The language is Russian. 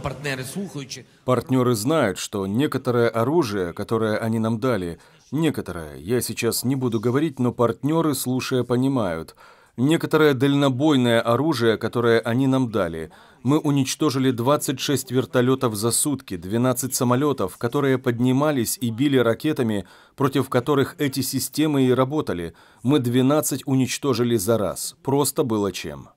партнеры слухаючи. Партнеры знают, что некоторое оружие, которое они нам дали, некоторое, я сейчас не буду говорить, но партнеры, слушая, понимают, некоторое дальнобойное оружие, которое они нам дали. Мы уничтожили 26 вертолетов за сутки, 12 самолетов, которые поднимались и били ракетами, против которых эти системы и работали. Мы 12 уничтожили за раз. Просто было чем.